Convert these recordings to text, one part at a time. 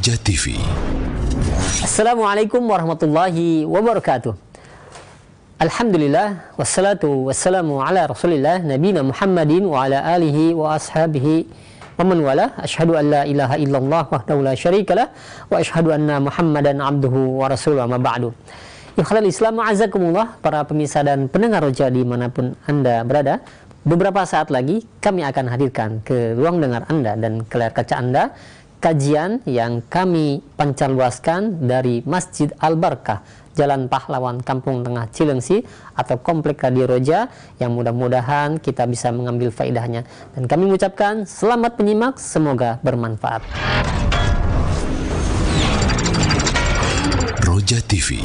Roja TV. Assalamualaikum warahmatullahi wabarakatuh. Alhamdulillah wassalatu wassalamu ala Rasulillah nabiyina Muhammadin wa ala alihi wa ashabihi wa man wala asyhadu an la ilaha illallah wahdahu la syarikalah wa asyhadu anna Muhammadan abduhu wa rasuluhu ma ba'du. Ikhlas Islam azakumullah para pemirsa dan pendengar roja dimanapun Anda berada Beberapa saat lagi kami akan hadirkan ke ruang dengar Anda dan ke layar kaca Anda kajian yang kami pancarluaskan dari Masjid Al-Barkah, Jalan Pahlawan Kampung Tengah Cilengsi atau Komplek Kadiroja, yang mudah-mudahan kita bisa mengambil faidahnya. Dan kami mengucapkan selamat menyimak, semoga bermanfaat. Roja TV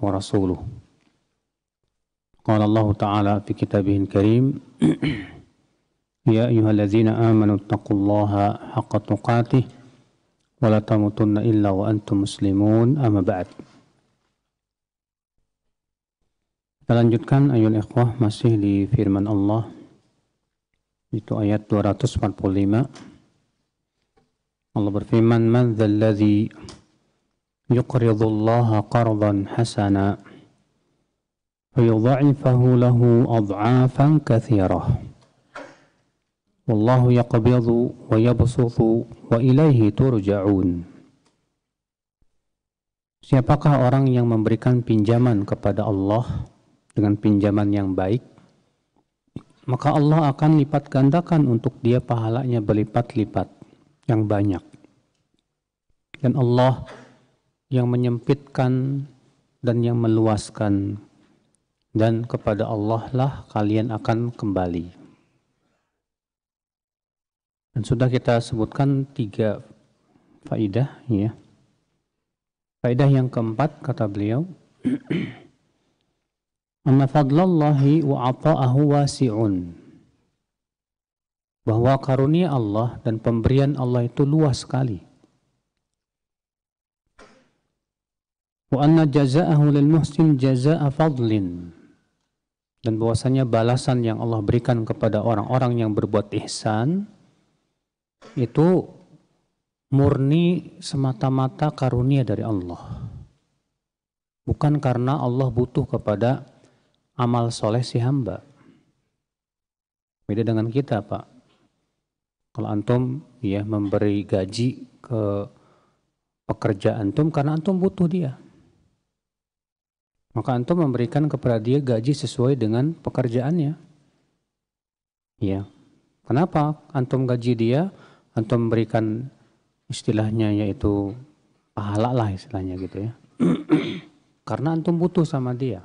ورسوله قال الله تعالى في كتابه الكريم يا أيها الذين آمنوا اتقوا الله حق تقاته ولا تموتن إلا وأنتم مسلمون أما بعد Kita lanjutkan ayat ikhwah masih di firman Allah itu ayat 245 Allah berfirman man dzalladzi يقرض الله قرضا حسنا فيضعفه له أضعافا كثيرة والله يقبض ويبسط وإليه ترجعون Siapakah orang yang memberikan pinjaman kepada Allah dengan pinjaman yang baik? Maka Allah akan lipat gandakan untuk dia pahalanya berlipat-lipat yang banyak. Dan Allah yang menyempitkan dan yang meluaskan dan kepada Allah lah kalian akan kembali. Dan sudah kita sebutkan tiga faidah ya. Faidah yang keempat kata beliau Anna fadlallahi wa ata'ahu wasi'un bahwa karunia Allah dan pemberian Allah itu luas sekali. wa anna jaza'ahu lil muhsin jaza'a fadlin dan bahwasanya balasan yang Allah berikan kepada orang-orang yang berbuat ihsan itu murni semata-mata karunia dari Allah bukan karena Allah butuh kepada amal soleh si hamba beda dengan kita pak kalau antum ya memberi gaji ke pekerja antum karena antum butuh dia maka antum memberikan kepada dia gaji sesuai dengan pekerjaannya. Ya. Kenapa antum gaji dia, antum memberikan istilahnya yaitu pahala lah istilahnya gitu ya. Karena antum butuh sama dia.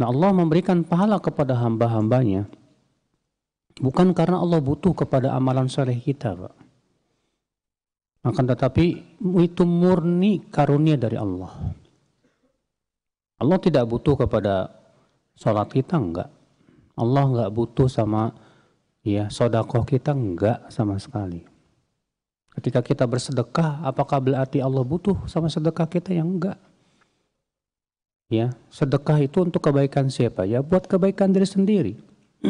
Nah Allah memberikan pahala kepada hamba-hambanya bukan karena Allah butuh kepada amalan soleh kita Pak. Akan tetapi itu murni karunia dari Allah. Allah tidak butuh kepada sholat kita enggak. Allah enggak butuh sama ya sodakoh kita enggak sama sekali. Ketika kita bersedekah, apakah berarti Allah butuh sama sedekah kita yang enggak? Ya, sedekah itu untuk kebaikan siapa? Ya, buat kebaikan diri sendiri.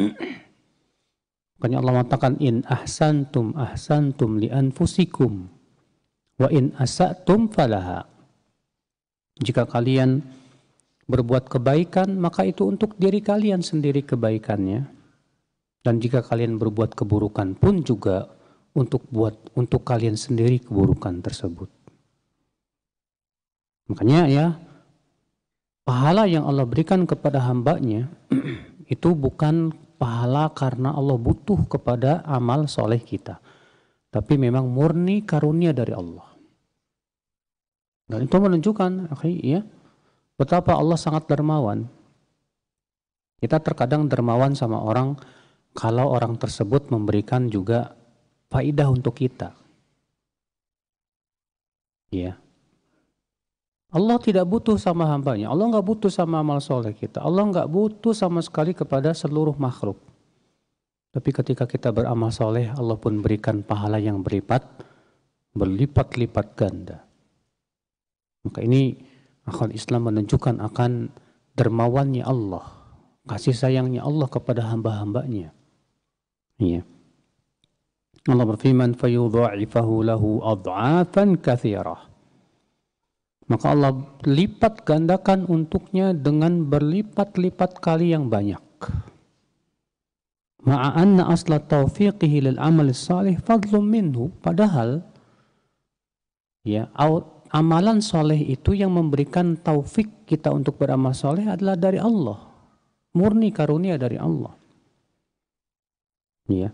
Makanya Allah mengatakan in ahsantum ahsantum li anfusikum wa in asatum falaha. Jika kalian berbuat kebaikan, maka itu untuk diri kalian sendiri kebaikannya. Dan jika kalian berbuat keburukan pun juga untuk buat untuk kalian sendiri keburukan tersebut. Makanya ya, pahala yang Allah berikan kepada hambanya itu bukan pahala karena Allah butuh kepada amal soleh kita. Tapi memang murni karunia dari Allah. Dan itu menunjukkan, ya, Betapa Allah sangat dermawan. Kita terkadang dermawan sama orang kalau orang tersebut memberikan juga faidah untuk kita. Ya. Allah tidak butuh sama hambanya. Allah nggak butuh sama amal soleh kita. Allah nggak butuh sama sekali kepada seluruh makhluk. Tapi ketika kita beramal soleh, Allah pun berikan pahala yang berlipat, berlipat-lipat ganda. Maka ini akal Islam menunjukkan akan dermawannya Allah, kasih sayangnya Allah kepada hamba-hambanya. Iya. Allah berfirman, فَيُضَعِفَهُ لَهُ أَضْعَافًا كَثِيرًا Maka Allah lipat gandakan untuknya dengan berlipat-lipat kali yang banyak. Ma'anna asla taufiqihi lil amal salih fadlum minhu. Padahal ya amalan soleh itu yang memberikan taufik kita untuk beramal soleh adalah dari Allah. Murni karunia dari Allah. Ya.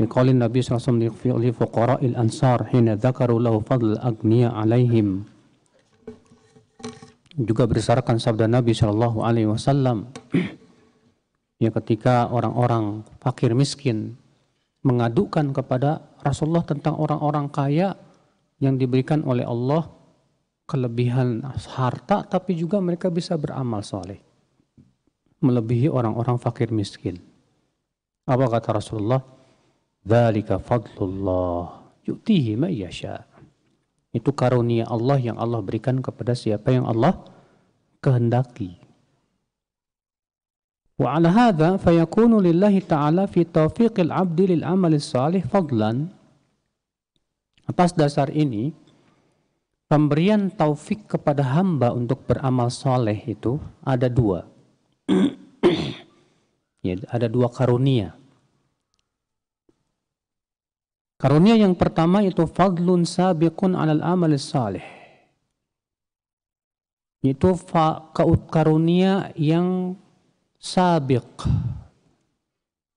Biqaulin Nabi SAW li fuqara'il ansar hina dzakaru lahu fadl agniya alaihim. Juga berdasarkan sabda Nabi Shallallahu Alaihi Wasallam, ya ketika orang-orang fakir miskin mengadukan kepada Rasulullah tentang orang-orang kaya yang diberikan oleh Allah kelebihan harta tapi juga mereka bisa beramal soleh melebihi orang-orang fakir miskin apa kata Rasulullah dzalika fadlullah yu'tihi ma yasha itu karunia Allah yang Allah berikan kepada siapa yang Allah kehendaki wa ala hadza fayakunu lillahi ta'ala fi tawfiqil 'abdi lil amali salih fadlan atas dasar ini Pemberian taufik kepada hamba untuk beramal soleh itu ada dua. ya, ada dua karunia. Karunia yang pertama itu fadlun sabiqun alal amal salih. Itu karunia yang sabiq.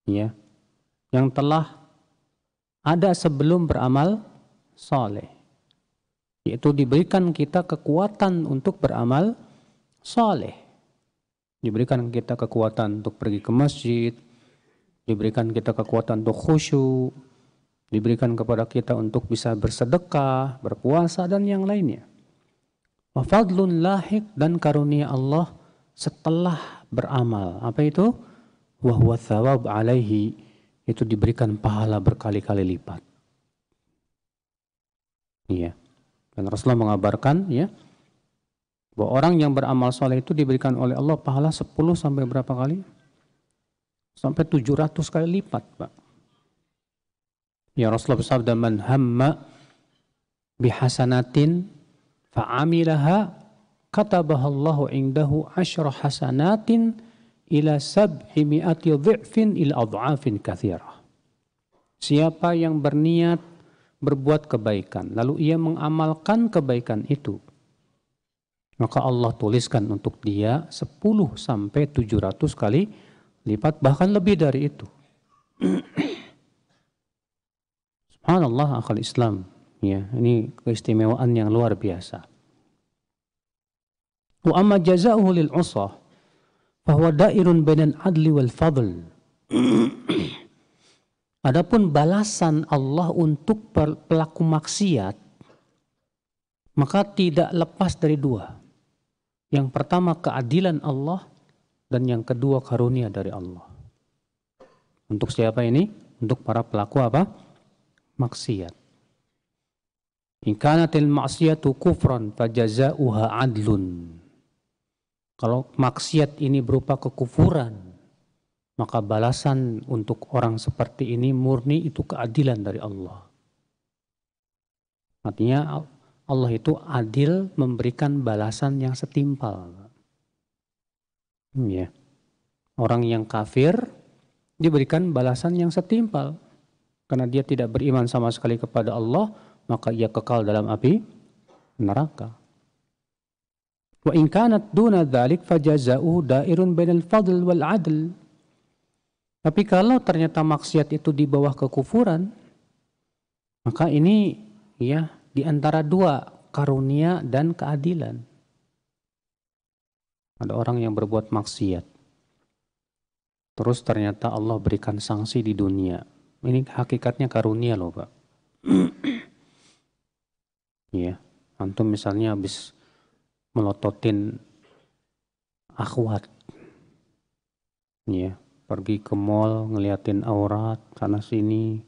Ya, yang telah ada sebelum beramal soleh. Yaitu diberikan kita kekuatan untuk beramal soleh. Diberikan kita kekuatan untuk pergi ke masjid, diberikan kita kekuatan untuk khusyuk, diberikan kepada kita untuk bisa bersedekah, berpuasa dan yang lainnya. Fadlun lahik dan karunia Allah setelah beramal. Apa itu? Wahwa thawab alaihi. Itu diberikan pahala berkali-kali lipat. Iya. Yeah. Dan Rasulullah mengabarkan ya bahwa orang yang beramal soleh itu diberikan oleh Allah pahala 10 sampai berapa kali? Sampai 700 kali lipat, Pak. Ya Rasulullah bersabda man hamma bihasanatin fa'amilaha Allahu indahu asyra hasanatin ila sab'i mi'ati dhi'fin ila adhafin kathirah. Siapa yang berniat berbuat kebaikan, lalu ia mengamalkan kebaikan itu, maka Allah tuliskan untuk dia 10 sampai 700 kali lipat bahkan lebih dari itu. Subhanallah akal Islam. Ya, ini keistimewaan yang luar biasa. Wa amma jazaohu lil bahwa dairun bainal adli wal fadl. Adapun balasan Allah untuk pelaku maksiat maka tidak lepas dari dua. Yang pertama keadilan Allah dan yang kedua karunia dari Allah. Untuk siapa ini? Untuk para pelaku apa? Maksiat. In kanatil maksiatu kufran fajaza'uha adlun. Kalau maksiat ini berupa kekufuran, maka balasan untuk orang seperti ini murni itu keadilan dari Allah. Artinya Allah itu adil memberikan balasan yang setimpal. Hmm, ya. Orang yang kafir diberikan balasan yang setimpal karena dia tidak beriman sama sekali kepada Allah, maka ia kekal dalam api neraka. Wa in kanat duna dzalik fajaza'uhu da'irun bainal fadl wal 'adl. Tapi kalau ternyata maksiat itu di bawah kekufuran, maka ini ya di antara dua karunia dan keadilan. Ada orang yang berbuat maksiat. Terus ternyata Allah berikan sanksi di dunia. Ini hakikatnya karunia loh, Pak. Ya, Antum misalnya habis melototin akhwat. Iya, pergi ke mall ngeliatin aurat sana sini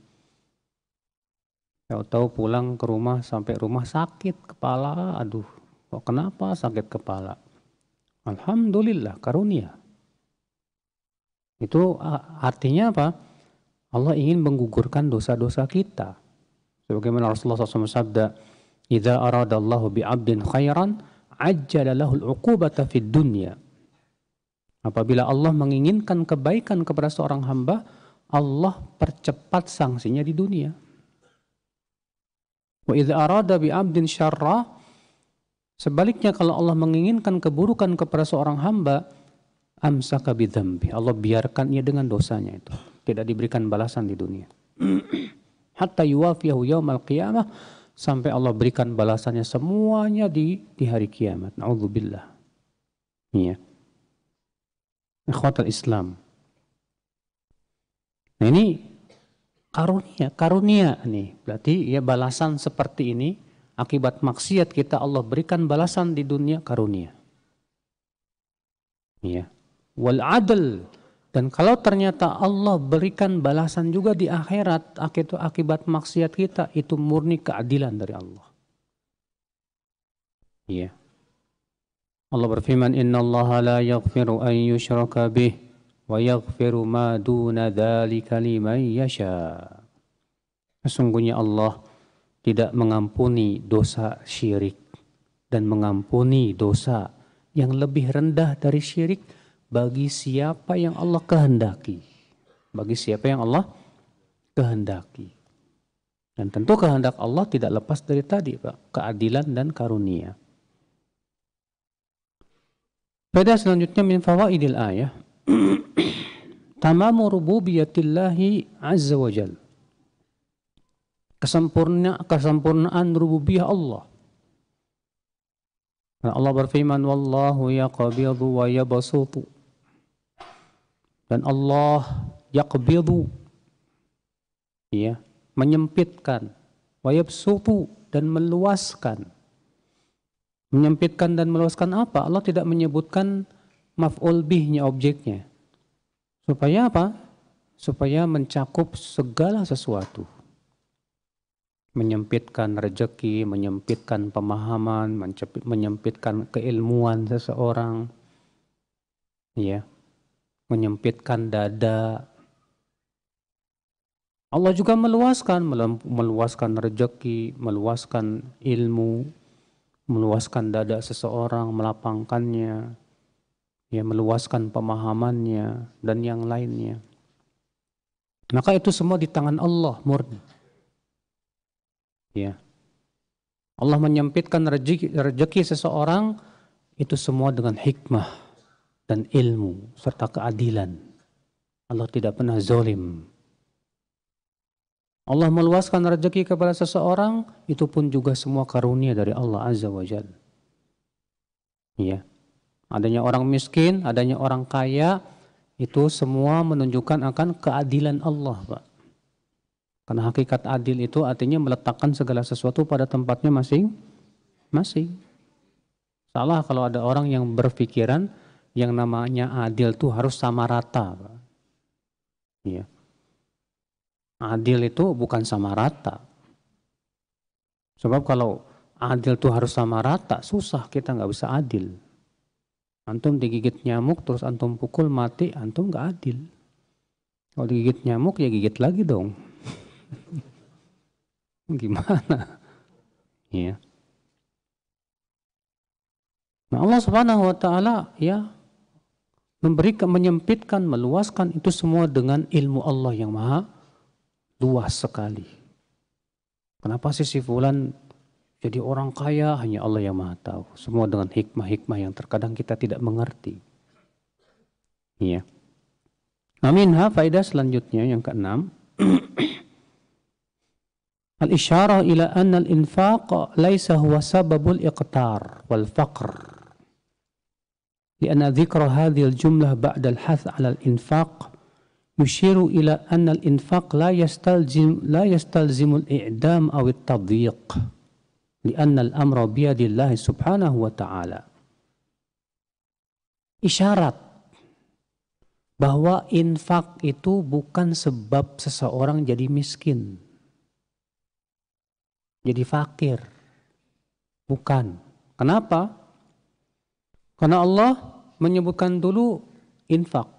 tahu-tahu pulang ke rumah sampai rumah sakit kepala aduh kok kenapa sakit kepala Alhamdulillah karunia itu artinya apa Allah ingin menggugurkan dosa-dosa kita sebagaimana Rasulullah SAW sabda jika aradallahu bi abdin khairan ajjalalahul uqubata fid dunya Apabila Allah menginginkan kebaikan kepada seorang hamba, Allah percepat sanksinya di dunia. Wa idza arada bi 'abdin syarra Sebaliknya kalau Allah menginginkan keburukan kepada seorang hamba, amsaka bidzambi. Allah biarkan ia dengan dosanya itu. Tidak diberikan balasan di dunia. Hatta yuwafiyahu yaumal qiyamah sampai Allah berikan balasannya semuanya di di hari kiamat. Nauzubillah. Iya ikhwatul Islam. Nah ini karunia, karunia nih. Berarti ya balasan seperti ini akibat maksiat kita Allah berikan balasan di dunia karunia. Ya. Wal adl dan kalau ternyata Allah berikan balasan juga di akhirat itu akibat maksiat kita itu murni keadilan dari Allah. Ya. Allah berfirman, "Inna Allah la yaghfiru an yushraka bih wa yaghfiru ma duna li liman yasha." Sesungguhnya Allah tidak mengampuni dosa syirik dan mengampuni dosa yang lebih rendah dari syirik bagi siapa yang Allah kehendaki. Bagi siapa yang Allah kehendaki. Dan tentu kehendak Allah tidak lepas dari tadi, Pak, keadilan dan karunia. Beda selanjutnya min fawaidil ayah. Tamamu rububiyatillahi azza wa jal. Kesempurna, kesempurnaan rububiyah Allah. Allah berfirman, Wallahu yaqbidu wa yabasutu. Dan Allah yaqbidu. Ya, menyempitkan. Wa yabasutu. dan meluaskan Menyempitkan dan meluaskan apa? Allah tidak menyebutkan maf'ul bihnya objeknya. Supaya apa? Supaya mencakup segala sesuatu. Menyempitkan rejeki, menyempitkan pemahaman, menyempitkan keilmuan seseorang. Ya. Menyempitkan dada, Allah juga meluaskan, meluaskan rejeki, meluaskan ilmu, meluaskan dada seseorang, melapangkannya, ya meluaskan pemahamannya dan yang lainnya. Maka itu semua di tangan Allah murni. Ya. Allah menyempitkan rezeki, rezeki seseorang itu semua dengan hikmah dan ilmu serta keadilan. Allah tidak pernah zolim. Allah meluaskan rezeki kepada seseorang, itu pun juga semua karunia dari Allah Azza wa Jal. Ya. Adanya orang miskin, adanya orang kaya, itu semua menunjukkan akan keadilan Allah, Pak. Karena hakikat adil itu artinya meletakkan segala sesuatu pada tempatnya masing-masing. Salah kalau ada orang yang berpikiran yang namanya adil itu harus sama rata, Pak. Ya Adil itu bukan sama rata. Sebab kalau adil itu harus sama rata, susah kita nggak bisa adil. Antum digigit nyamuk terus antum pukul mati, antum nggak adil. Kalau digigit nyamuk ya gigit lagi dong. Gimana? Ya. Nah Allah Subhanahu wa taala ya memberikan menyempitkan meluaskan itu semua dengan ilmu Allah yang maha luas sekali. Kenapa sih si Fulan jadi orang kaya hanya Allah yang maha tahu. Semua dengan hikmah-hikmah yang terkadang kita tidak mengerti. Iya. Amin. Ha, faedah selanjutnya yang keenam. Al-isyarah ila anna al-infaq laisa huwa sababul iqtar wal faqr. لأن al jumlah ba'dal hath ala al-infaq yushiru ila anna al-infaq la yastalzim la i'dam aw at al-amra subhanahu isyarat bahwa infak itu bukan sebab seseorang jadi miskin jadi fakir bukan kenapa karena Allah menyebutkan dulu infak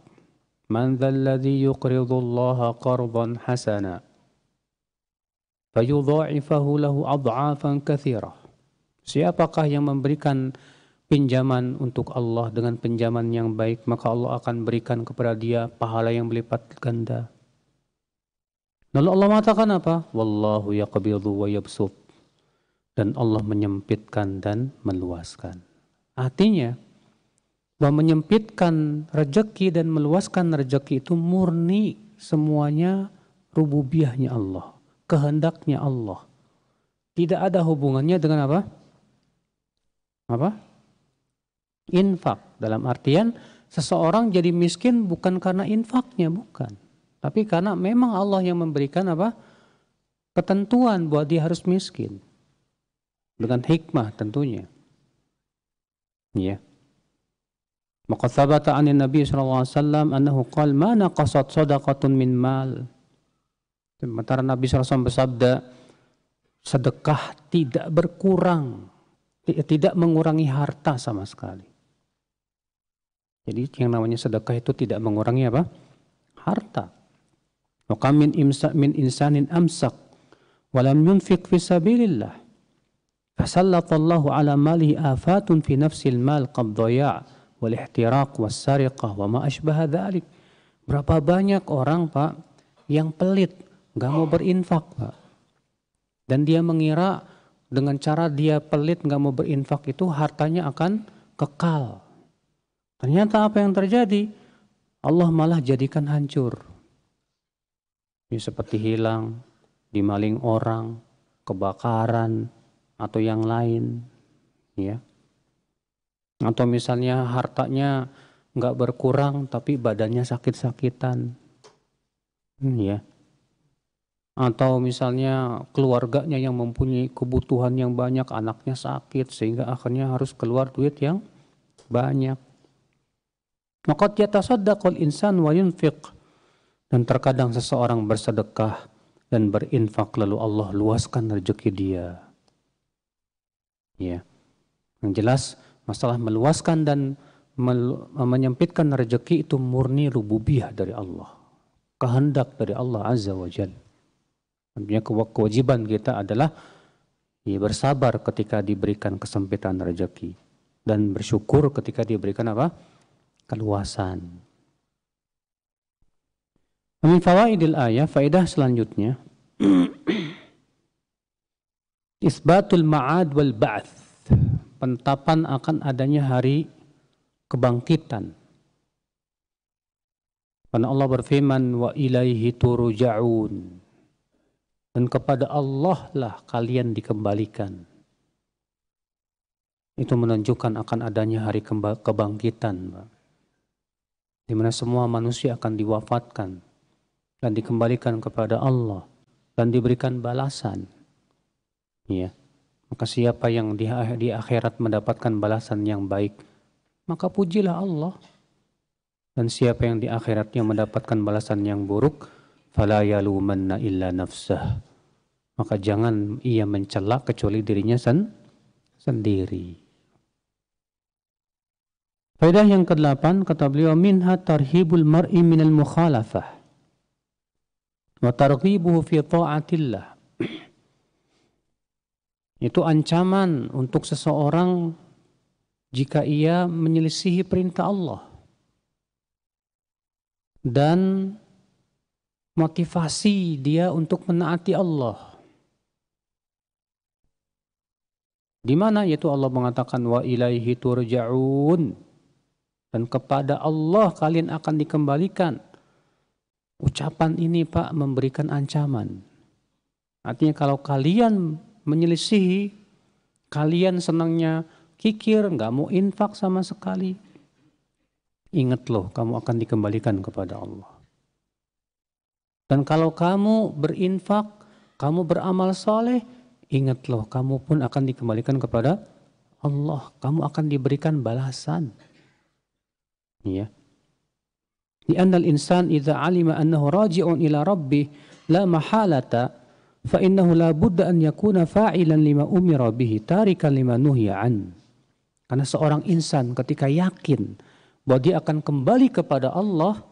من ذا الذي يقرض الله قرضا حسنا فيضاعفه له أضعافا كثيرة Siapakah yang memberikan pinjaman untuk Allah dengan pinjaman yang baik, maka Allah akan berikan kepada dia pahala yang berlipat ganda. Lalu Allah mengatakan apa? Wallahu yaqbidu wa yabsut. Dan Allah menyempitkan dan meluaskan. Artinya, bahwa menyempitkan rejeki dan meluaskan rejeki itu murni semuanya rububiahnya Allah, kehendaknya Allah. Tidak ada hubungannya dengan apa? Apa? Infak. Dalam artian seseorang jadi miskin bukan karena infaknya, bukan. Tapi karena memang Allah yang memberikan apa? Ketentuan buat dia harus miskin. Dengan hikmah tentunya. Ya. Maka sabata anin Nabi SAW alaihi wasallam annahu qala ma naqasat sadaqatun min mal. Sementara Nabi SAW bersabda sedekah tidak berkurang, tidak mengurangi harta sama sekali. Jadi yang namanya sedekah itu tidak mengurangi apa? harta. Maka min imsa min insanin amsak walam yunfiq fi sabilillah. Fasallatallahu ala malihi afatun fi nafsil mal qabdaya'a walihtiraq wassariqah wa ma asbaha dzalik. Berapa banyak orang, Pak, yang pelit, nggak mau berinfak, Pak. Dan dia mengira dengan cara dia pelit nggak mau berinfak itu hartanya akan kekal. Ternyata apa yang terjadi? Allah malah jadikan hancur. Ini seperti hilang, dimaling orang, kebakaran, atau yang lain. Ya atau misalnya hartanya nggak berkurang tapi badannya sakit-sakitan hmm, ya atau misalnya keluarganya yang mempunyai kebutuhan yang banyak anaknya sakit sehingga akhirnya harus keluar duit yang banyak maka yatasaddaqul insan wa yunfiq dan terkadang seseorang bersedekah dan berinfak lalu Allah luaskan rezeki dia ya yang jelas Masalah meluaskan dan menyempitkan rezeki itu murni rububiyah dari Allah. Kehendak dari Allah Azza wa Jal. Tentunya kewajiban kita adalah ya, bersabar ketika diberikan kesempitan rezeki. Dan bersyukur ketika diberikan apa? Keluasan. Min fawaidil ayah, faidah selanjutnya. Isbatul ma'ad wal ba'th pentapan akan adanya hari kebangkitan. Karena Allah berfirman wa ilaihi turja'un. Dan kepada Allah lah kalian dikembalikan. Itu menunjukkan akan adanya hari kebangkitan, Di mana semua manusia akan diwafatkan dan dikembalikan kepada Allah dan diberikan balasan. Ya. Yeah maka siapa yang di, ah, di akhirat mendapatkan balasan yang baik, maka pujilah Allah. Dan siapa yang di akhiratnya mendapatkan balasan yang buruk, fala yalumanna illa nafsah. Maka jangan ia mencela kecuali dirinya sen sendiri. Faedah yang ke-8 kata beliau minha tarhibul mar'i minal mukhalafah wa targhibuhu fi ta'atillah. Itu ancaman untuk seseorang jika ia menyelisihi perintah Allah. Dan motivasi dia untuk menaati Allah. Di mana yaitu Allah mengatakan wa ilaihi turja'un dan kepada Allah kalian akan dikembalikan. Ucapan ini Pak memberikan ancaman. Artinya kalau kalian menyelisihi kalian senangnya kikir, nggak mau infak sama sekali. Ingat loh, kamu akan dikembalikan kepada Allah. Dan kalau kamu berinfak, kamu beramal soleh, ingat loh, kamu pun akan dikembalikan kepada Allah. Kamu akan diberikan balasan. Ya. Di andal insan itu alima annahu raji'un ila rabbih la mahalata fa innahu la budda an lima umira bihi lima nuhya Karena seorang insan ketika yakin bahwa dia akan kembali kepada Allah,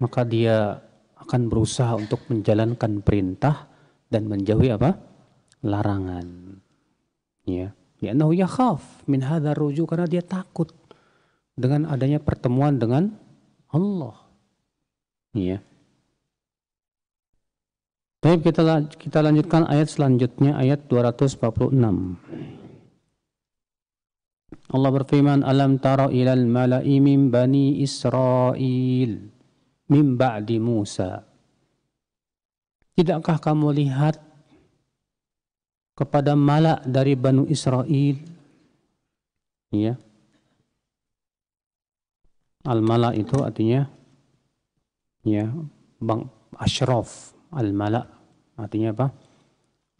maka dia akan berusaha untuk menjalankan perintah dan menjauhi apa? larangan. Ya, ya'nahu yakhaf min hadzal rujuk karena dia takut dengan adanya pertemuan dengan Allah. Ya. Baik, kita kita lanjutkan ayat selanjutnya ayat 246. Allah berfirman, "Alam tara ilal mala'i min bani Israel min ba'di Musa." Tidakkah kamu lihat kepada malak dari Banu Israel? Ya. Al-malak itu artinya ya, bang Ashraf al-malak artinya apa?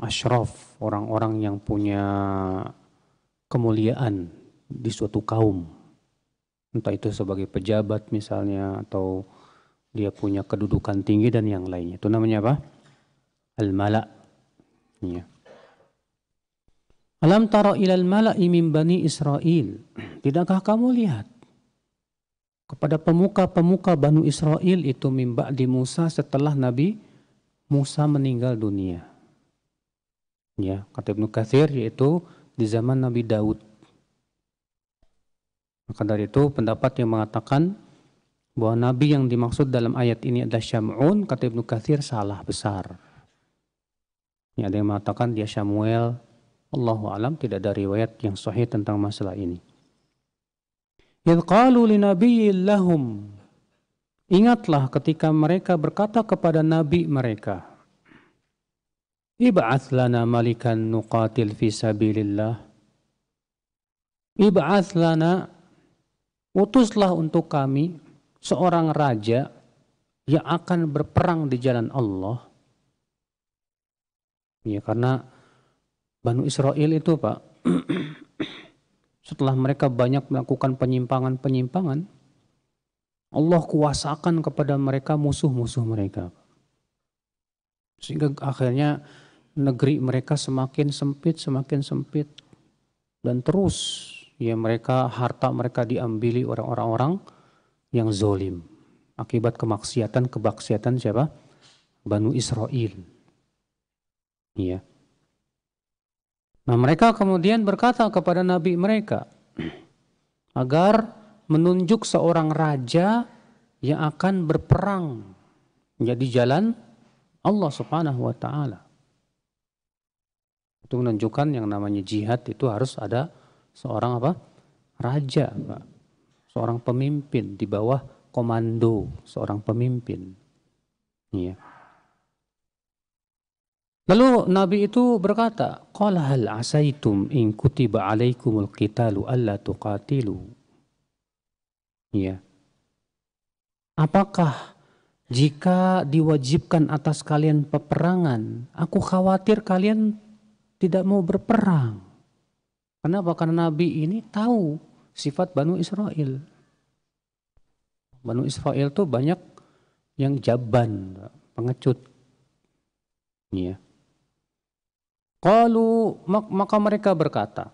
Ashraf, orang-orang yang punya kemuliaan di suatu kaum. Entah itu sebagai pejabat misalnya atau dia punya kedudukan tinggi dan yang lainnya. Itu namanya apa? Al-mala. Ya. Alam tara ilal mala'i min bani Israel. Tidakkah kamu lihat kepada pemuka-pemuka Banu Israel itu mimba di Musa setelah Nabi Musa meninggal dunia. Ya, kata Ibnu Katsir yaitu di zaman Nabi Daud. Maka dari itu pendapat yang mengatakan bahwa Nabi yang dimaksud dalam ayat ini adalah Syam'un, kata Ibnu Katsir salah besar. Ya, ada yang mengatakan dia Samuel, Allahu alam tidak ada riwayat yang sahih tentang masalah ini. Yaqalu li lahum Ingatlah ketika mereka berkata kepada nabi mereka, Iba'ath lana malikan nuqatil fi sabilillah. Iba'ath lana utuslah untuk kami seorang raja yang akan berperang di jalan Allah. Ya karena Banu Israel itu Pak setelah mereka banyak melakukan penyimpangan-penyimpangan Allah kuasakan kepada mereka musuh-musuh mereka. Sehingga akhirnya negeri mereka semakin sempit, semakin sempit. Dan terus ya mereka harta mereka diambili orang-orang yang zolim. Akibat kemaksiatan, kebaksiatan siapa? Banu Israel. ya. Nah mereka kemudian berkata kepada nabi mereka agar menunjuk seorang raja yang akan berperang menjadi jalan Allah Subhanahu wa taala. Itu menunjukkan yang namanya jihad itu harus ada seorang apa? raja, Pak. Seorang pemimpin di bawah komando seorang pemimpin. Iya. Lalu Nabi itu berkata, "Qala hal asaitum in kutiba alaikumul qitalu alla tuqatilu?" Ya. Apakah jika diwajibkan atas kalian peperangan, aku khawatir kalian tidak mau berperang. Kenapa? Karena Nabi ini tahu sifat Banu Israel. Banu Israel tuh banyak yang jaban, pengecut. Ya. Kalau maka mereka berkata,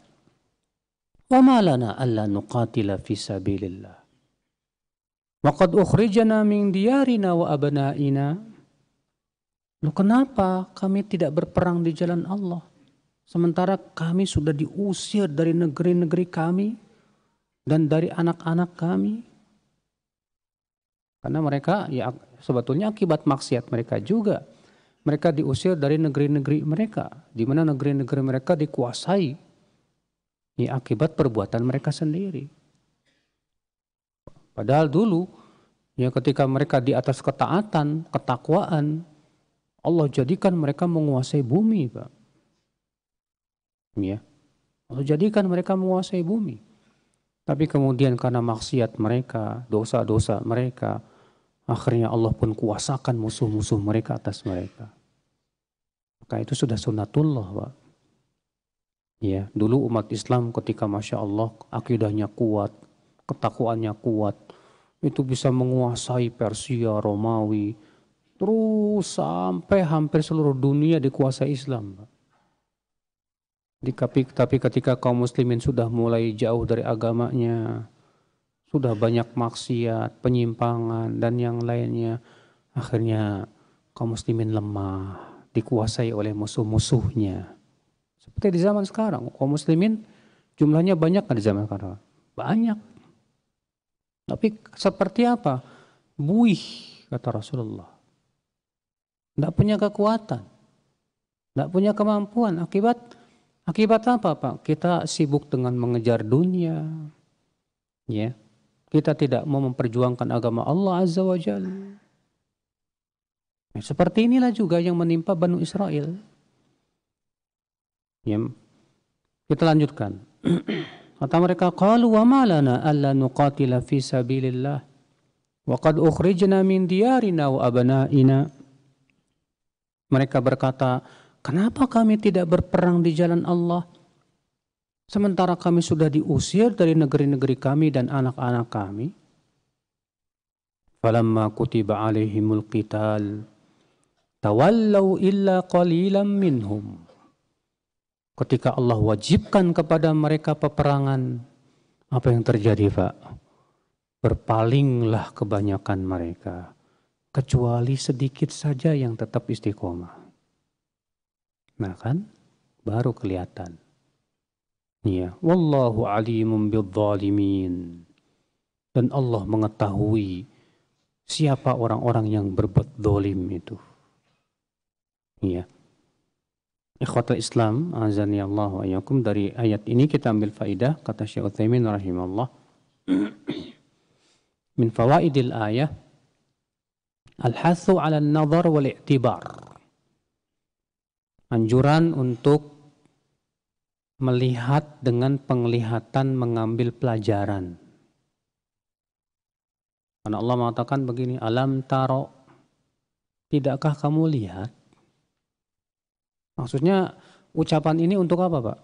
"Wa malana alla nuqatila fi sabilillah." Waqad ukhrijana min diyarina wa abnaina. Lu kenapa kami tidak berperang di jalan Allah? Sementara kami sudah diusir dari negeri-negeri kami dan dari anak-anak kami. Karena mereka ya sebetulnya akibat maksiat mereka juga. Mereka diusir dari negeri-negeri mereka, di mana negeri-negeri mereka dikuasai ya akibat perbuatan mereka sendiri. Padahal dulu ya ketika mereka di atas ketaatan, ketakwaan, Allah jadikan mereka menguasai bumi, Pak. Ya. Allah jadikan mereka menguasai bumi. Tapi kemudian karena maksiat mereka, dosa-dosa mereka, akhirnya Allah pun kuasakan musuh-musuh mereka atas mereka. Maka itu sudah sunatullah, Pak. Ya, dulu umat Islam ketika Masya Allah akidahnya kuat, ketakwaannya kuat, itu bisa menguasai Persia, Romawi, terus sampai hampir seluruh dunia dikuasai Islam. Dikapi, tapi ketika kaum muslimin sudah mulai jauh dari agamanya, sudah banyak maksiat, penyimpangan, dan yang lainnya, akhirnya kaum muslimin lemah, dikuasai oleh musuh-musuhnya. Seperti di zaman sekarang, kaum muslimin jumlahnya banyak kan di zaman sekarang? Banyak. Tapi seperti apa? Buih, kata Rasulullah. Tidak punya kekuatan. Tidak punya kemampuan. Akibat akibat apa Pak? Kita sibuk dengan mengejar dunia. Ya. Kita tidak mau memperjuangkan agama Allah Azza wa Jalla. Ya, seperti inilah juga yang menimpa Banu Israel. Ya. Kita lanjutkan. Kata mereka, "Qalu wa ma lana alla nuqatila fi sabilillah wa qad ukhrijna min diyarina wa abnaina." Mereka berkata, "Kenapa kami tidak berperang di jalan Allah? Sementara kami sudah diusir dari negeri-negeri kami dan anak-anak kami." Falamma kutiba alaihimul qital tawallau illa qalilan minhum ketika Allah wajibkan kepada mereka peperangan, apa yang terjadi, Pak? Berpalinglah kebanyakan mereka, kecuali sedikit saja yang tetap istiqomah. Nah kan, baru kelihatan. Ya, wallahu alimun bidzalimin. Dan Allah mengetahui siapa orang-orang yang berbuat dolim itu. Ya, Ikhwatul Islam, azani Allah wa ayakum. Dari ayat ini kita ambil faidah kata Syekh Utsaimin rahimahullah. Min fawaidil ayah al-hathu 'ala an-nazar wal i'tibar. Anjuran untuk melihat dengan penglihatan mengambil pelajaran. Karena Allah mengatakan begini, alam taro, tidakkah kamu lihat? Maksudnya ucapan ini untuk apa Pak?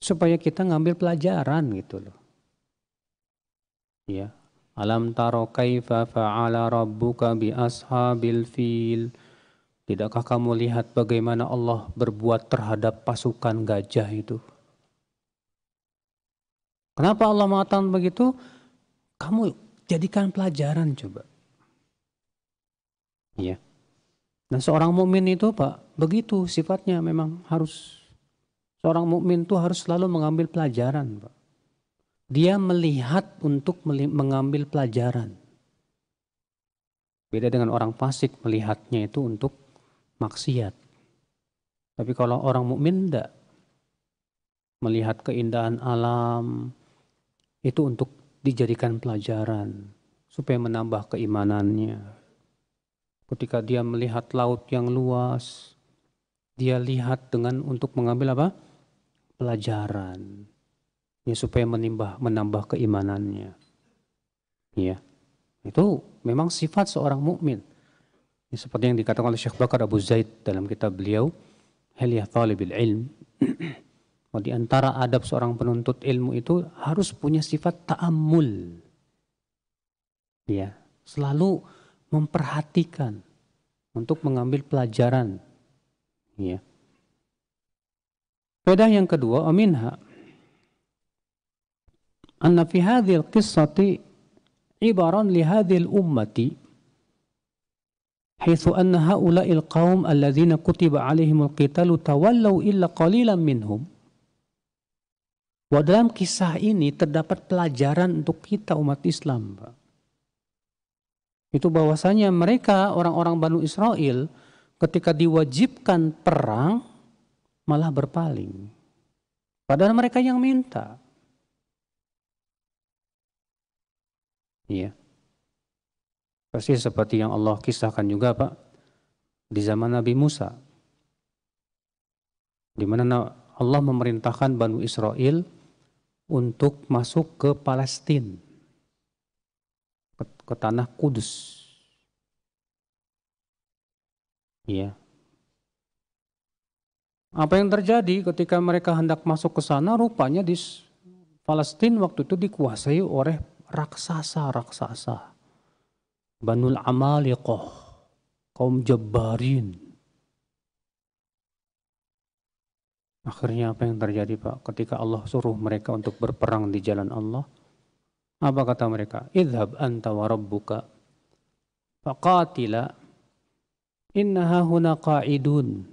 Supaya kita ngambil pelajaran gitu loh. Ya. Alam taro kaifa fa'ala rabbuka bi ashabil fil. Tidakkah kamu lihat bagaimana Allah berbuat terhadap pasukan gajah itu? Kenapa Allah mengatakan begitu? Kamu jadikan pelajaran coba. ya Yeah. Dan seorang mukmin itu Pak, begitu sifatnya memang harus seorang mukmin itu harus selalu mengambil pelajaran, Pak. Dia melihat untuk mengambil pelajaran. Beda dengan orang fasik melihatnya itu untuk maksiat. Tapi kalau orang mukmin tidak melihat keindahan alam itu untuk dijadikan pelajaran supaya menambah keimanannya ketika dia melihat laut yang luas, dia lihat dengan untuk mengambil apa? pelajaran. Ya supaya menimbah, menambah keimanannya. Ya. Itu memang sifat seorang mukmin. Ya, seperti yang dikatakan oleh Syekh Bakar Abu Zaid dalam kitab beliau, Heliyah Talibil Ilm. Oh, di antara adab seorang penuntut ilmu itu harus punya sifat ta'amul. Ya, selalu memperhatikan untuk mengambil pelajaran. Ya. Beda yang kedua, aminha. Anna fi hadhil qissati ibaran li hadhil ummati حيث أن هؤلاء القوم الذين كتب عليهم القتال تولوا إلا قليلا منهم Wah, dalam kisah ini terdapat pelajaran untuk kita umat Islam, Pak itu bahwasanya mereka orang-orang Banu Israel ketika diwajibkan perang malah berpaling. Padahal mereka yang minta. Iya. Pasti seperti yang Allah kisahkan juga Pak di zaman Nabi Musa. Di mana Allah memerintahkan Banu Israel untuk masuk ke Palestina ke tanah Kudus. Ya. Apa yang terjadi ketika mereka hendak masuk ke sana? Rupanya di Palestina waktu itu dikuasai oleh raksasa-raksasa. Banul Amaliqah, kaum jabarin. Akhirnya apa yang terjadi Pak? Ketika Allah suruh mereka untuk berperang di jalan Allah, apa kata mereka? Idhab anta wa rabbuka. Faqatila. Innaha huna qa'idun.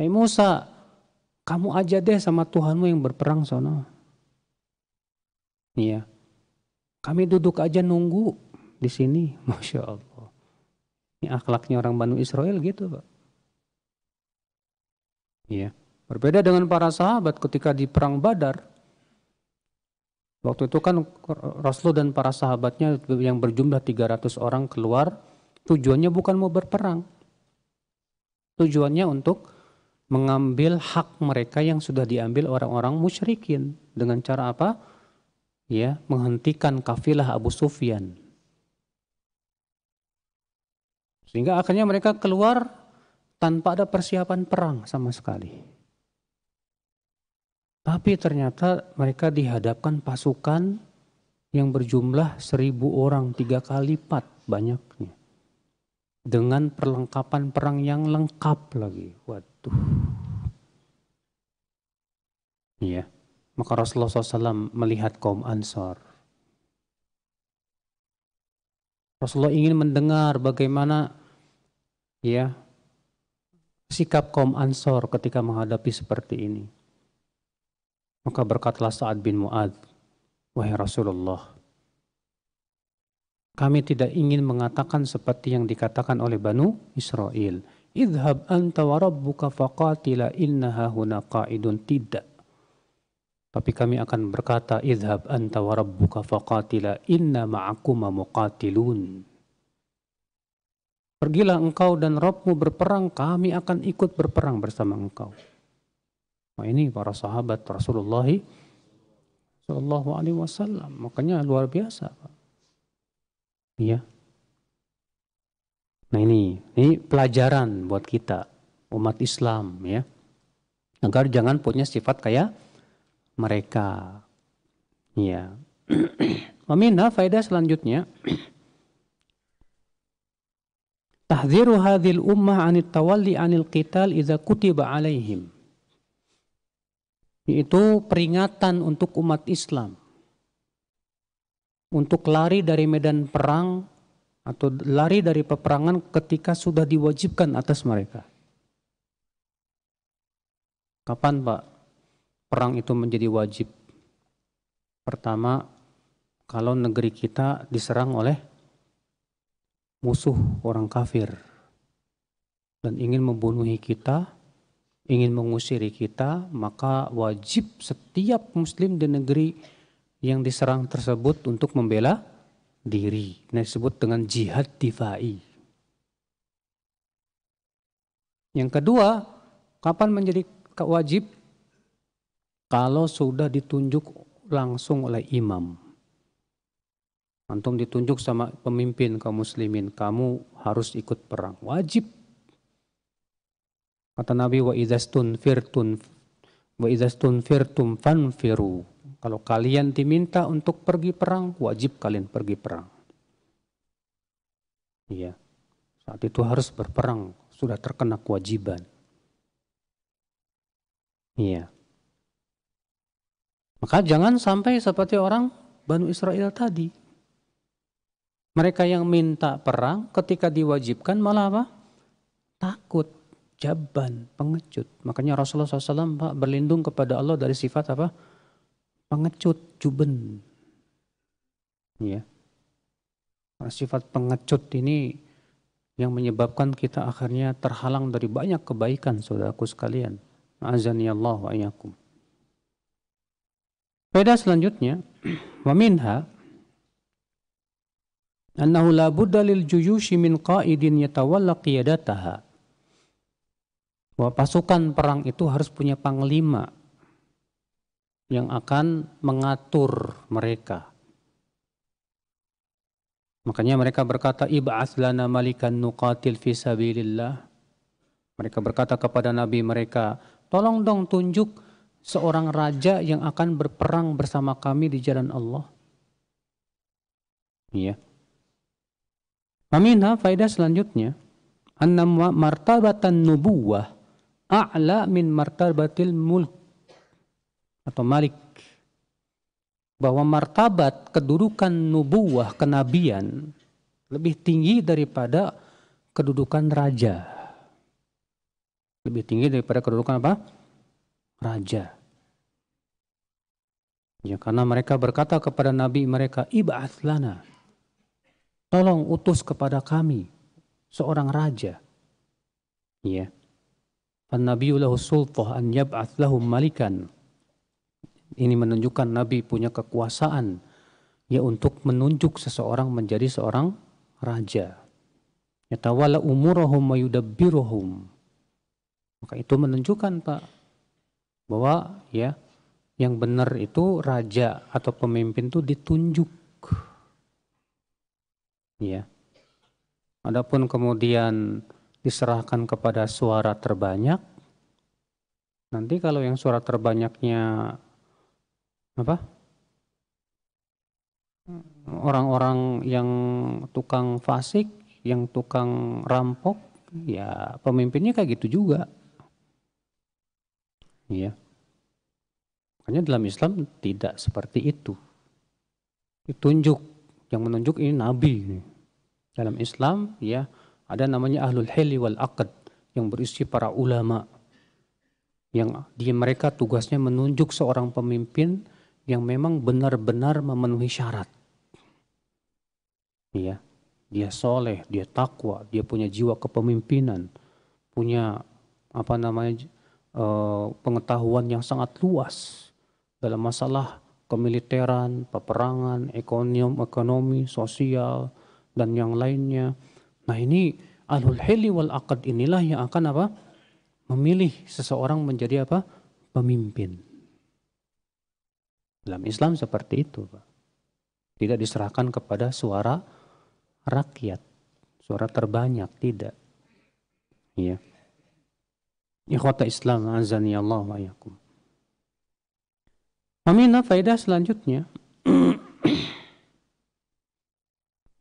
Hei Musa, kamu aja deh sama Tuhanmu yang berperang sana. Iya. Kami duduk aja nunggu di sini. Masya Allah. Ini akhlaknya orang Banu Israel gitu Pak. Iya. Berbeda dengan para sahabat ketika di perang badar Waktu itu kan Rasul dan para sahabatnya yang berjumlah 300 orang keluar, tujuannya bukan mau berperang. Tujuannya untuk mengambil hak mereka yang sudah diambil orang-orang musyrikin. Dengan cara apa? Ya, menghentikan kafilah Abu Sufyan. Sehingga akhirnya mereka keluar tanpa ada persiapan perang sama sekali. Tapi ternyata mereka dihadapkan pasukan yang berjumlah seribu orang tiga kali lipat banyaknya. Dengan perlengkapan perang yang lengkap lagi. Waduh. Iya. Maka Rasulullah SAW melihat kaum Ansar. Rasulullah ingin mendengar bagaimana ya sikap kaum Ansor ketika menghadapi seperti ini. Maka berkatalah Sa'ad bin Mu'ad, Wahai Rasulullah, kami tidak ingin mengatakan seperti yang dikatakan oleh Banu Israel. Idhab anta wa rabbuka faqatila innaha huna qaidun. Tidak. Tapi kami akan berkata, Idhab anta wa rabbuka faqatila inna ma'akuma muqatilun. Pergilah engkau dan Robmu berperang, kami akan ikut berperang bersama engkau. Wah ini para sahabat Rasulullah Shallallahu Alaihi Wasallam. Makanya luar biasa, Iya. Nah ini, ini pelajaran buat kita umat Islam ya, agar jangan punya sifat kayak mereka. Iya. Meminta faedah selanjutnya. Tahdziru hadhil ummah anit tawalli anil qital iza kutiba alaihim yaitu peringatan untuk umat Islam untuk lari dari medan perang atau lari dari peperangan ketika sudah diwajibkan atas mereka. Kapan, Pak, perang itu menjadi wajib? Pertama, kalau negeri kita diserang oleh musuh orang kafir dan ingin membunuhi kita ingin mengusiri kita, maka wajib setiap muslim di negeri yang diserang tersebut untuk membela diri. Ini disebut dengan jihad difai. Yang kedua, kapan menjadi wajib? Kalau sudah ditunjuk langsung oleh imam. Antum ditunjuk sama pemimpin kaum muslimin, kamu harus ikut perang. Wajib Kata Nabi wa izastun firtun wa izastun firtum fanfiru. Kalau kalian diminta untuk pergi perang, wajib kalian pergi perang. Iya. Saat itu harus berperang, sudah terkena kewajiban. Iya. Maka jangan sampai seperti orang Banu Israel tadi. Mereka yang minta perang ketika diwajibkan malah apa? Takut jaban, pengecut. Makanya Rasulullah SAW Pak, berlindung kepada Allah dari sifat apa? Pengecut, juben. Ya. Sifat pengecut ini yang menyebabkan kita akhirnya terhalang dari banyak kebaikan saudaraku sekalian. Azani Allah wa iyakum. Faedah selanjutnya, wa minha annahu la budda lil juyushi min qaidin yatawalla qiyadataha bahwa pasukan perang itu harus punya panglima yang akan mengatur mereka. Makanya mereka berkata ib'ats lana malikan nuqatil fi sabilillah. Mereka berkata kepada nabi mereka, "Tolong dong tunjuk seorang raja yang akan berperang bersama kami di jalan Allah." Iya. Aminha faedah selanjutnya, Annam martabatan nubuwah a'la min martabatil mulk atau malik bahwa martabat kedudukan nubuah kenabian lebih tinggi daripada kedudukan raja lebih tinggi daripada kedudukan apa raja ya karena mereka berkata kepada nabi mereka ibadzlana tolong utus kepada kami seorang raja ya An-Nabiyyu lahu sultah malikan. Ini menunjukkan Nabi punya kekuasaan ya untuk menunjuk seseorang menjadi seorang raja. Yatawala umurahum wa yudabbiruhum. Maka itu menunjukkan Pak bahwa ya yang benar itu raja atau pemimpin itu ditunjuk. Ya. Adapun kemudian diserahkan kepada suara terbanyak. Nanti kalau yang suara terbanyaknya apa? Orang-orang yang tukang fasik, yang tukang rampok, ya pemimpinnya kayak gitu juga. Iya. Makanya dalam Islam tidak seperti itu. Ditunjuk, yang menunjuk ini nabi. Dalam Islam ya ada namanya ahlul hili wal aqad yang berisi para ulama. Yang di mereka tugasnya menunjuk seorang pemimpin yang memang benar-benar memenuhi syarat. Iya, dia soleh, dia takwa, dia punya jiwa kepemimpinan, punya apa namanya eh, pengetahuan yang sangat luas dalam masalah kemiliteran, peperangan, ekonomi, ekonomi, sosial, dan yang lainnya Nah ini alul hili wal akad inilah yang akan apa? Memilih seseorang menjadi apa? Pemimpin. Dalam Islam seperti itu, Pak. Tidak diserahkan kepada suara rakyat, suara terbanyak, tidak. Iya. Ikhwata Islam azani Allah wa yakum. Amin, faedah selanjutnya.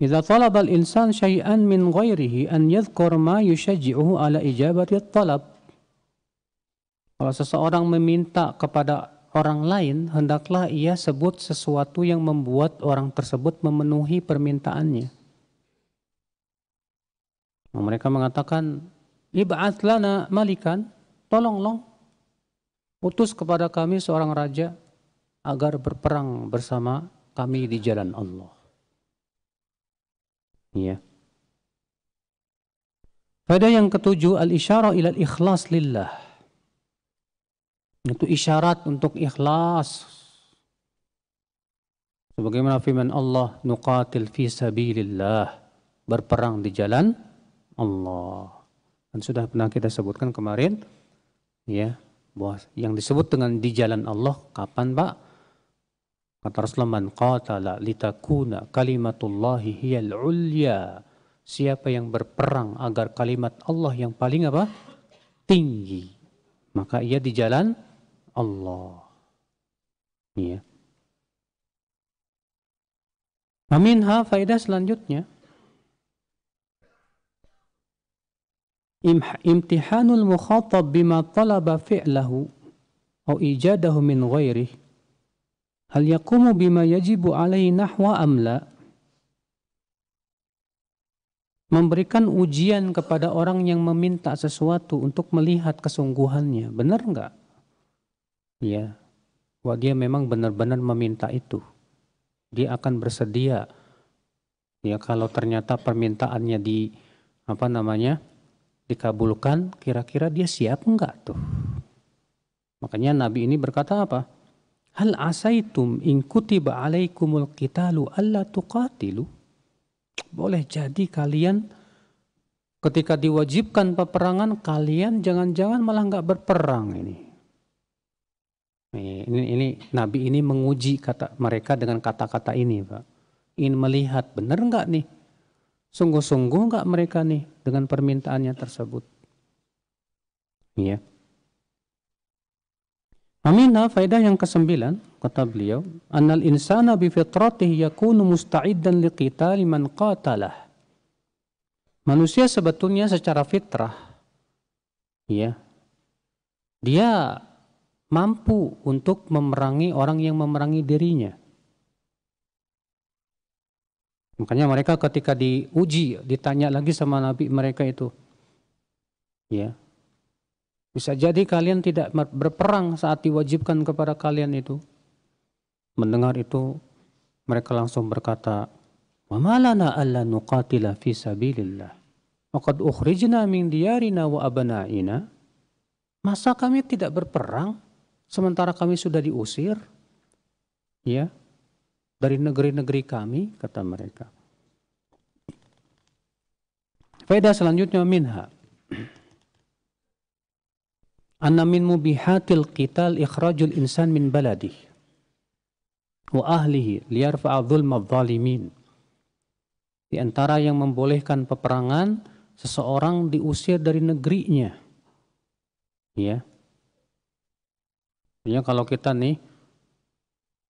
إذا طلب الإنسان شيئا من غيره أن يذكر ما يشجعه على إجابة الطلب kalau seseorang meminta kepada orang lain, hendaklah ia sebut sesuatu yang membuat orang tersebut memenuhi permintaannya. Nah, mereka mengatakan, Iba'at lana malikan, tolong utus kepada kami seorang raja agar berperang bersama kami di jalan Allah. Ya. Pada yang ketujuh al-isyarah ilal ikhlas lillah. Itu isyarat untuk ikhlas. Sebagaimana firman Allah nuqatil fi sabilillah. Berperang di jalan Allah. Dan sudah pernah kita sebutkan kemarin ya bahwa yang disebut dengan di jalan Allah kapan Pak? Kata Rasulullah, man qatala litakuna kalimatullahi hiyal ulya. Siapa yang berperang agar kalimat Allah yang paling apa? Tinggi. Maka ia di jalan Allah. Ya. Aminha faedah selanjutnya. Imtihanul mukhatab bima talaba fi'lahu atau ijadahu min ghairihi Hal yakumu bima yajibu alaihi nahwa amla? Memberikan ujian kepada orang yang meminta sesuatu untuk melihat kesungguhannya. Benar nggak? Ya. Wah dia memang benar-benar meminta itu. Dia akan bersedia. Ya kalau ternyata permintaannya di apa namanya dikabulkan, kira-kira dia siap nggak tuh? Makanya Nabi ini berkata apa? Hal asaitum in kutiba alaikumul qitalu alla tuqatilu? Boleh jadi kalian ketika diwajibkan peperangan kalian jangan-jangan malah nggak berperang ini. ini. Ini, ini Nabi ini menguji kata mereka dengan kata-kata ini, Pak. Ingin melihat benar nggak nih? Sungguh-sungguh nggak mereka nih dengan permintaannya tersebut? ya. Yeah. Aminah faedah yang kesembilan kata beliau annal insana bi fitratihi yakunu musta'iddan liqitali man qatalah manusia sebetulnya secara fitrah ya dia mampu untuk memerangi orang yang memerangi dirinya makanya mereka ketika diuji ditanya lagi sama nabi mereka itu ya bisa jadi kalian tidak berperang saat diwajibkan kepada kalian itu. Mendengar itu, mereka langsung berkata, "Mamalana alla nuqatila fi sabilillah. Waqad ukhrijna min diyarina wa abna'ina." Masa kami tidak berperang sementara kami sudah diusir? Ya. Dari negeri-negeri kami, kata mereka. Faedah selanjutnya minha anna min mubihatil qital ikhrajul insan min baladih wa ahlihi liyarfa'a dhulma dhalimin di antara yang membolehkan peperangan seseorang diusir dari negerinya ya ya kalau kita nih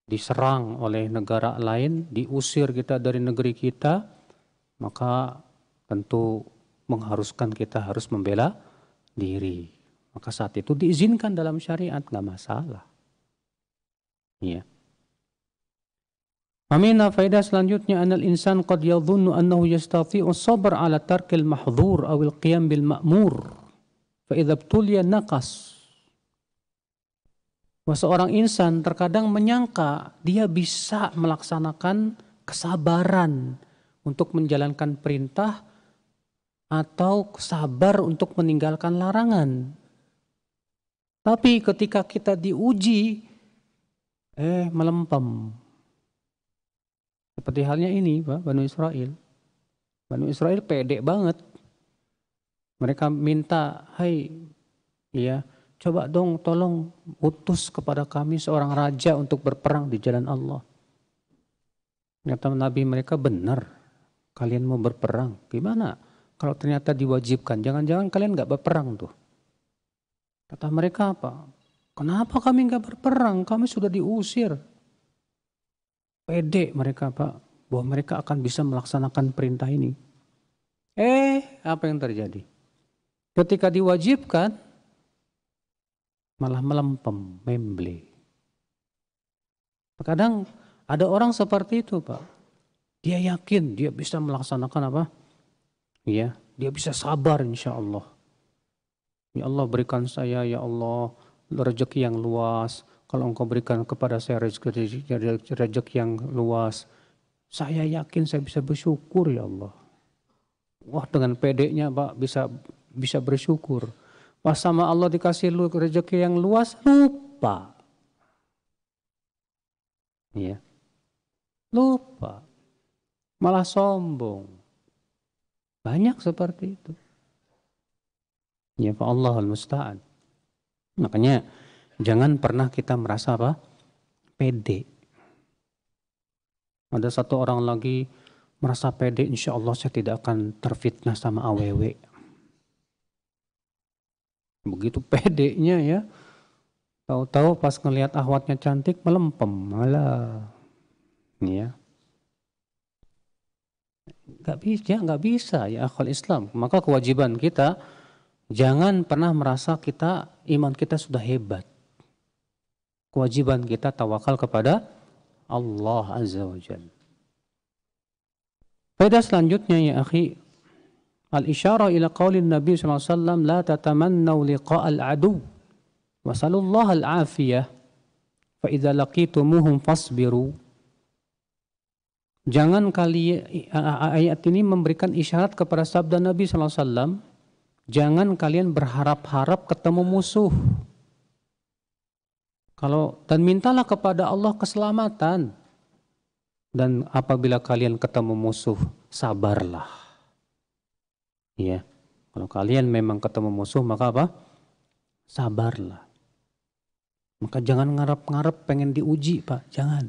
diserang oleh negara lain diusir kita dari negeri kita maka tentu mengharuskan kita harus membela diri maka saat itu diizinkan dalam syariat, nggak masalah. Iya. Amina faedah selanjutnya anal insan qad yadhunnu annahu yastati'u sabr ala tarkil mahdhur aw al qiyam bil ma'mur fa idza btuliya naqas. Bahwa seorang insan terkadang menyangka dia bisa melaksanakan kesabaran untuk menjalankan perintah atau sabar untuk meninggalkan larangan. Tapi ketika kita diuji, eh melempem. Seperti halnya ini, Pak, Banu Israel. Banu Israel pede banget. Mereka minta, hai, ya, coba dong tolong utus kepada kami seorang raja untuk berperang di jalan Allah. Ternyata Nabi mereka benar, kalian mau berperang. Gimana? Kalau ternyata diwajibkan, jangan-jangan kalian nggak berperang tuh. Kata mereka apa? Kenapa kami nggak berperang? Kami sudah diusir. Pede mereka Pak, bahwa mereka akan bisa melaksanakan perintah ini. Eh, apa yang terjadi? Ketika diwajibkan, malah melempem, membeli Kadang ada orang seperti itu Pak. Dia yakin dia bisa melaksanakan apa? Iya, dia bisa sabar insya Allah. Ya Allah berikan saya ya Allah rezeki yang luas. Kalau engkau berikan kepada saya rezeki, rezeki yang luas. Saya yakin saya bisa bersyukur ya Allah. Wah dengan pedenya Pak bisa bisa bersyukur. Pas sama Allah dikasih lu rezeki yang luas lupa. Ya. Lupa. Malah sombong. Banyak seperti itu. Ya fa Allahul musta'an. Makanya jangan pernah kita merasa apa? pede. Ada satu orang lagi merasa pede, insya Allah saya tidak akan terfitnah sama aww. Begitu pedenya ya, tahu-tahu pas ngelihat ahwatnya cantik melempem, malah, ya. Gak bisa, gak bisa ya akal Islam. Maka kewajiban kita Jangan pernah merasa kita iman kita sudah hebat. Kewajiban kita tawakal kepada Allah Azza wa Jal. Faedah selanjutnya ya akhi, al-isyarah ila qawlin Nabi SAW, la tatamannau liqa'al adu, wasalullah al-afiyah, fa'idha laqitumuhum fasbiru. Jangan kali ayat ini memberikan isyarat kepada sabda Nabi Alaihi Wasallam Jangan kalian berharap-harap ketemu musuh. Kalau dan mintalah kepada Allah keselamatan. Dan apabila kalian ketemu musuh, sabarlah. Ya. Kalau kalian memang ketemu musuh, maka apa? Sabarlah. Maka jangan ngarep-ngarep pengen diuji, Pak. Jangan.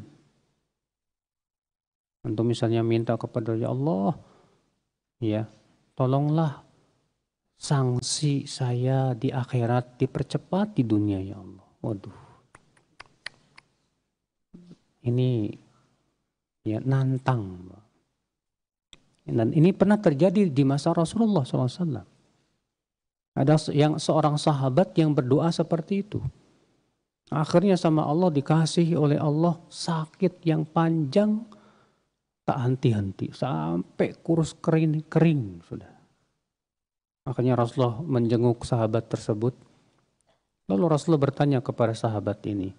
Untuk misalnya minta kepada ya Allah, ya, tolonglah sanksi saya di akhirat dipercepat di dunia ya Allah. Waduh. Ini ya nantang. Dan ini pernah terjadi di masa Rasulullah SAW. Ada yang seorang sahabat yang berdoa seperti itu. Akhirnya sama Allah dikasihi oleh Allah sakit yang panjang tak henti-henti sampai kurus kering kering sudah makanya Rasulullah menjenguk sahabat tersebut. Lalu Rasulullah bertanya kepada sahabat ini,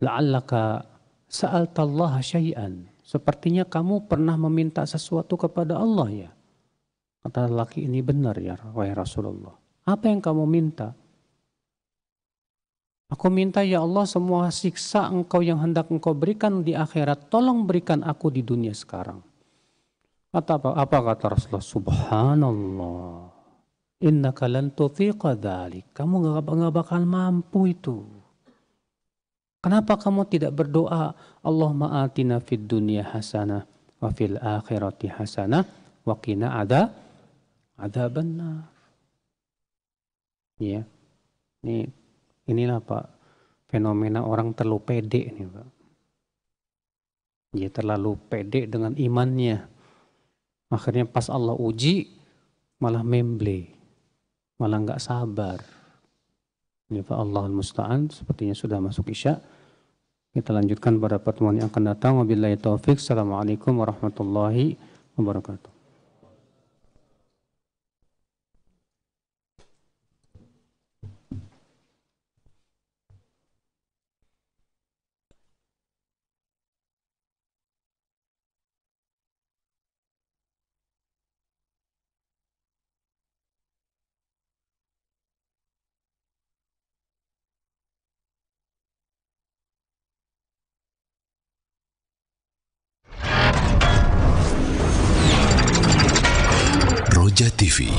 "La'allaka sa'altallaha syai'an?" Sepertinya kamu pernah meminta sesuatu kepada Allah ya. Kata laki ini benar ya, wahai Rasulullah. Apa yang kamu minta? Aku minta ya Allah semua siksa engkau yang hendak engkau berikan di akhirat, tolong berikan aku di dunia sekarang. Kata apa? Apa kata Rasulullah? Subhanallah. Inna kalan tufiqa dhalik. Kamu nggak bakal mampu itu. Kenapa kamu tidak berdoa Allah ma'atina fid dunia hasanah wa fil akhirati hasanah wa kina ada ada benar. Ya. Ini inilah Pak fenomena orang terlalu pede nih Pak. Dia terlalu pede dengan imannya. Akhirnya pas Allah uji malah membleh malah nggak sabar. Ini Pak Allah Musta'an, sepertinya sudah masuk Isya. Kita lanjutkan pada pertemuan yang akan datang. Wabillahi taufik. Assalamualaikum warahmatullahi wabarakatuh. TV.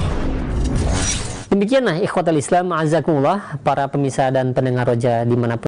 Demikianlah ikhwatal Islam, azakumullah, para pemirsa dan pendengar roja dimanapun.